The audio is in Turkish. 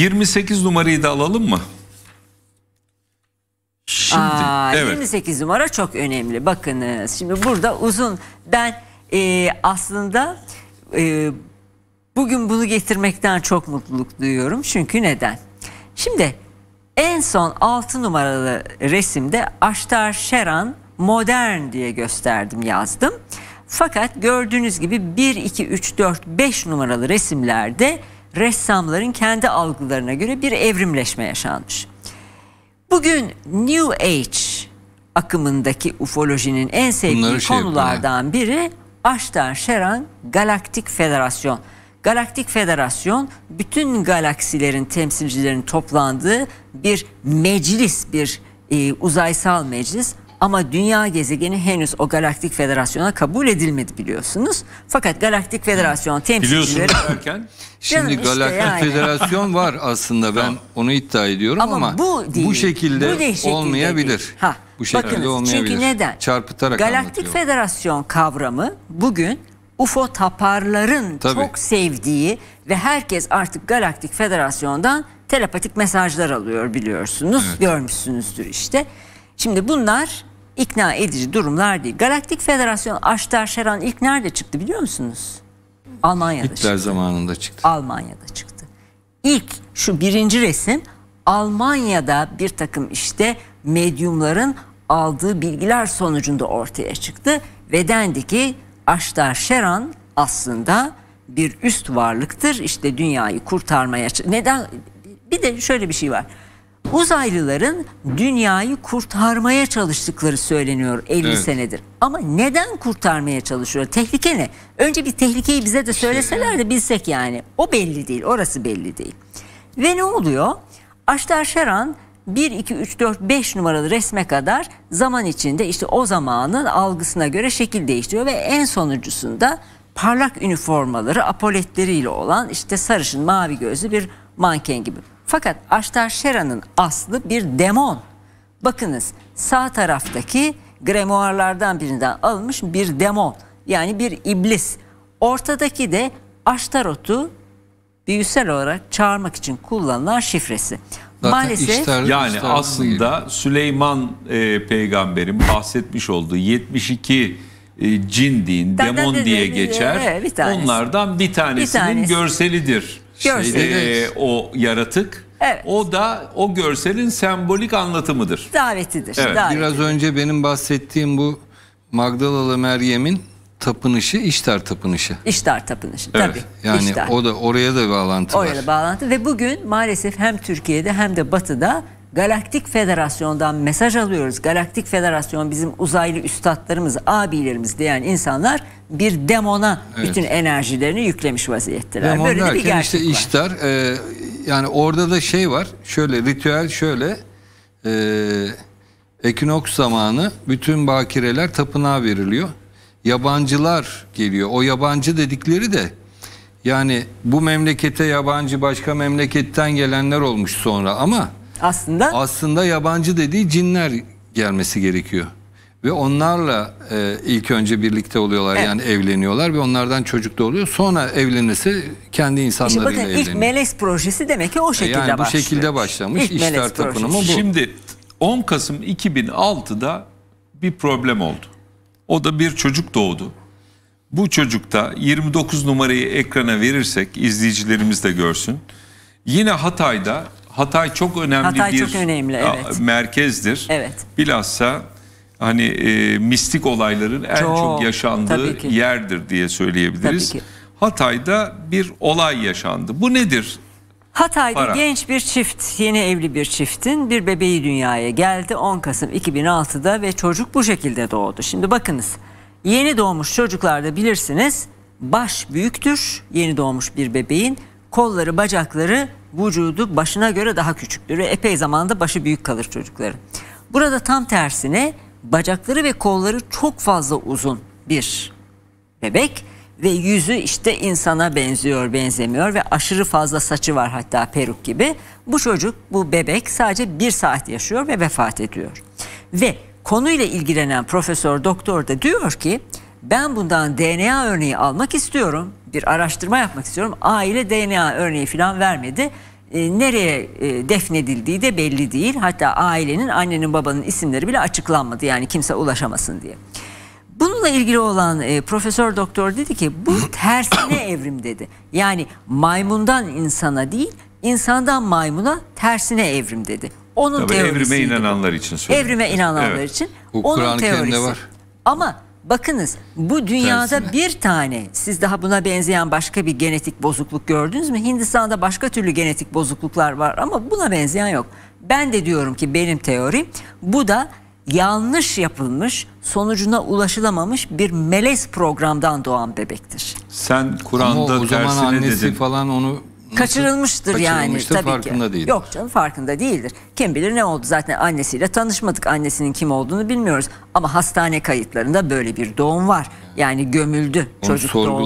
28 numarayı da alalım mı? Şimdi, Aa, evet. 28 numara çok önemli. Bakınız şimdi burada uzun ben e, aslında e, bugün bunu getirmekten çok mutluluk duyuyorum. Çünkü neden? Şimdi en son 6 numaralı resimde Aştar Şeran modern diye gösterdim yazdım. Fakat gördüğünüz gibi 1, 2, 3, 4, 5 numaralı resimlerde ressamların kendi algılarına göre bir evrimleşme yaşanmış. Bugün New Age akımındaki ufolojinin en sevdiği şey konulardan biri Aştar Şeran Galaktik Federasyon. Galaktik Federasyon bütün galaksilerin temsilcilerinin toplandığı bir meclis, bir e, uzaysal meclis. Ama dünya gezegeni henüz o Galaktik Federasyon'a kabul edilmedi biliyorsunuz. Fakat Galaktik Federasyon temsilcileri... Biliyorsunuz Şimdi işte Galaktik yani. Federasyon var aslında ben onu iddia ediyorum ama, ama bu, değil, bu şekilde bu olmayabilir. Değil. Ha, bu şekilde bakınız, olmayabilir. Çünkü neden? Çarpıtarak Galaktik Federasyon kavramı bugün UFO taparların Tabii. çok sevdiği ve herkes artık Galaktik Federasyon'dan telepatik mesajlar alıyor biliyorsunuz. Evet. Görmüşsünüzdür işte. Şimdi bunlar ikna edici durumlar değil. Galaktik Federasyon Aştar Şeran ilk nerede çıktı biliyor musunuz? Almanya'da Hitler çıktı. zamanında çıktı. Almanya'da çıktı. İlk şu birinci resim Almanya'da bir takım işte medyumların aldığı bilgiler sonucunda ortaya çıktı. Ve dendi ki Aştar Şeran aslında bir üst varlıktır. İşte dünyayı kurtarmaya... Neden? Bir de şöyle bir şey var uzaylıların dünyayı kurtarmaya çalıştıkları söyleniyor 50 evet. senedir. Ama neden kurtarmaya çalışıyor? Tehlike ne? Önce bir tehlikeyi bize de söyleseler de bilsek yani. O belli değil, orası belli değil. Ve ne oluyor? Aştar Şeran 1, 2, 3, 4, 5 numaralı resme kadar zaman içinde işte o zamanın algısına göre şekil değiştiriyor ve en sonuncusunda parlak üniformaları apoletleriyle olan işte sarışın mavi gözlü bir manken gibi. Fakat Şera'nın aslı bir demon. Bakınız sağ taraftaki gremuarlardan birinden alınmış bir demon. Yani bir iblis. Ortadaki de Aştarot'u büyüsel olarak çağırmak için kullanılan şifresi. Zaten Maalesef işlerle, yani işlerle aslında gibi. Süleyman e, peygamberin bahsetmiş olduğu 72 e, cin din, da, demon da, da, diye geçer. Evet, bir Onlardan bir tanesinin bir tanesi. görselidir. Görseli. Şeyde, e, o yaratık Evet. O da o görselin sembolik anlatımıdır. Davetidir. Evet. Davetidir. Biraz önce benim bahsettiğim bu Magdalalı Meryem'in tapınışı İştar tapınışı. İştar tapınışı evet. tabii. Yani İştar. o da oraya da bağlantı oraya var. Oraya da bağlantı ve bugün maalesef hem Türkiye'de hem de Batı'da Galaktik Federasyon'dan mesaj alıyoruz. Galaktik Federasyon bizim uzaylı üstadlarımız, abilerimiz diyen insanlar bir demona evet. bütün enerjilerini yüklemiş vaziyetteler. Demon Böyle derken bir gerçek işte var. işler e, yani orada da şey var. Şöyle ritüel şöyle. E, ekinoks zamanı bütün bakireler tapınağa veriliyor. Yabancılar geliyor. O yabancı dedikleri de yani bu memlekete yabancı başka memleketten gelenler olmuş sonra ama aslında aslında yabancı dediği cinler gelmesi gerekiyor ve onlarla e, ilk önce birlikte oluyorlar evet. yani evleniyorlar ve onlardan çocuk da oluyor. Sonra evlenirse kendi insanlarıyla İşte bakın, evleniyor. İlk melez projesi demek ki o e, şekilde e yani başlıyor. Yani bu şekilde başlamış ilk işler tapınımı bu. Şimdi 10 Kasım 2006'da bir problem oldu. O da bir çocuk doğdu. Bu çocukta 29 numarayı ekrana verirsek izleyicilerimiz de görsün. Yine Hatay'da Hatay çok önemli Hatay bir çok önemli, evet. merkezdir. Evet. Bilhassa hani e, mistik olayların en çok, çok yaşandığı yerdir diye söyleyebiliriz. Hatay'da bir olay yaşandı. Bu nedir? Hatay'da Para. genç bir çift, yeni evli bir çiftin bir bebeği dünyaya geldi 10 Kasım 2006'da ve çocuk bu şekilde doğdu. Şimdi bakınız yeni doğmuş çocuklarda bilirsiniz baş büyüktür yeni doğmuş bir bebeğin kolları bacakları vücudu başına göre daha küçüktür ve epey zamanda başı büyük kalır çocukların. Burada tam tersine bacakları ve kolları çok fazla uzun bir bebek ve yüzü işte insana benziyor benzemiyor ve aşırı fazla saçı var hatta peruk gibi. Bu çocuk bu bebek sadece bir saat yaşıyor ve vefat ediyor. Ve konuyla ilgilenen profesör doktor da diyor ki ben bundan DNA örneği almak istiyorum bir araştırma yapmak istiyorum aile DNA örneği falan vermedi. E, nereye e, defnedildiği de belli değil. Hatta ailenin, annenin, babanın isimleri bile açıklanmadı yani kimse ulaşamasın diye. Bununla ilgili olan e, profesör doktor dedi ki bu tersine evrim dedi. Yani maymundan insana değil, insandan maymuna tersine evrim dedi. Onun Tabii evrime inananlar için söylüyorum. Evrime inananlar evet. için. Bu onun Kur'an-ı var. Ama Bakınız bu dünyada bir tane siz daha buna benzeyen başka bir genetik bozukluk gördünüz mü? Hindistan'da başka türlü genetik bozukluklar var ama buna benzeyen yok. Ben de diyorum ki benim teorim bu da yanlış yapılmış, sonucuna ulaşılamamış bir melez programdan doğan bebektir. Sen Kur'an'da tersine dedin. Ama o zaman annesi dedin. falan onu kaçırılmıştır, kaçırılmıştır yani tabii farkında ki. Değil. Yok canım farkında değildir. Kim bilir ne oldu zaten annesiyle tanışmadık. Annesinin kim olduğunu bilmiyoruz. Ama hastane kayıtlarında böyle bir doğum var. Yani gömüldü çocuk doğum.